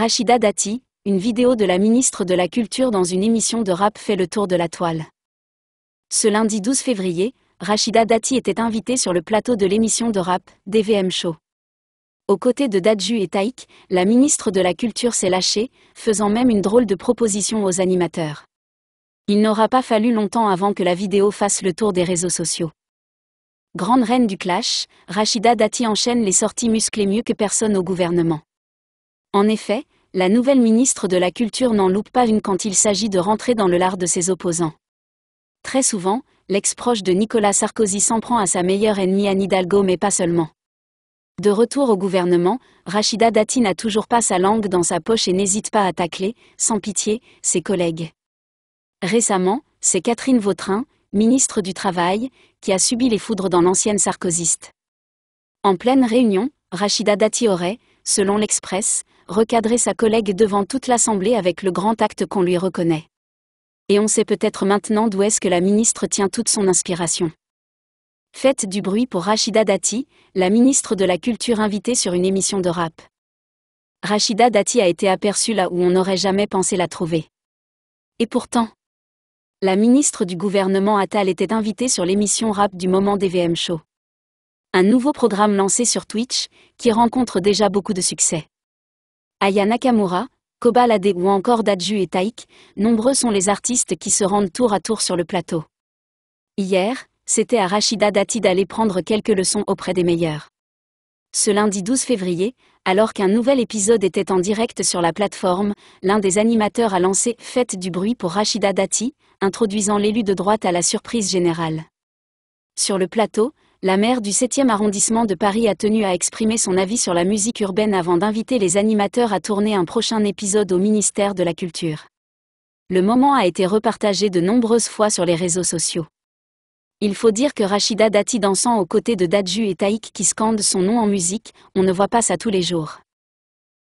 Rachida Dati, une vidéo de la ministre de la Culture dans une émission de rap fait le tour de la toile. Ce lundi 12 février, Rachida Dati était invitée sur le plateau de l'émission de rap DVM Show. Aux côtés de Dadju et Taïk, la ministre de la Culture s'est lâchée, faisant même une drôle de proposition aux animateurs. Il n'aura pas fallu longtemps avant que la vidéo fasse le tour des réseaux sociaux. Grande reine du clash, Rachida Dati enchaîne les sorties musclées mieux que personne au gouvernement. En effet, la nouvelle ministre de la Culture n'en loupe pas une quand il s'agit de rentrer dans le lard de ses opposants. Très souvent, l'ex-proche de Nicolas Sarkozy s'en prend à sa meilleure ennemie Anne Hidalgo mais pas seulement. De retour au gouvernement, Rachida Dati n'a toujours pas sa langue dans sa poche et n'hésite pas à tacler, sans pitié, ses collègues. Récemment, c'est Catherine Vautrin, ministre du Travail, qui a subi les foudres dans l'ancienne sarkozyste. En pleine réunion, Rachida Dati aurait, selon l'Express, recadrer sa collègue devant toute l'Assemblée avec le grand acte qu'on lui reconnaît. Et on sait peut-être maintenant d'où est-ce que la ministre tient toute son inspiration. Faites du bruit pour Rachida Dati, la ministre de la Culture invitée sur une émission de rap. Rachida Dati a été aperçue là où on n'aurait jamais pensé la trouver. Et pourtant, la ministre du gouvernement Attal était invitée sur l'émission rap du moment des VM Show un nouveau programme lancé sur Twitch, qui rencontre déjà beaucoup de succès. Aya Nakamura, Kobalade ou encore Daju et Taik, nombreux sont les artistes qui se rendent tour à tour sur le plateau. Hier, c'était à Rashida Dati d'aller prendre quelques leçons auprès des meilleurs. Ce lundi 12 février, alors qu'un nouvel épisode était en direct sur la plateforme, l'un des animateurs a lancé Fête du bruit pour Rashida Dati, introduisant l'élu de droite à la surprise générale. Sur le plateau, la maire du 7e arrondissement de Paris a tenu à exprimer son avis sur la musique urbaine avant d'inviter les animateurs à tourner un prochain épisode au ministère de la Culture. Le moment a été repartagé de nombreuses fois sur les réseaux sociaux. Il faut dire que Rachida Dati dansant aux côtés de Dadju et Taïk qui scandent son nom en musique, on ne voit pas ça tous les jours.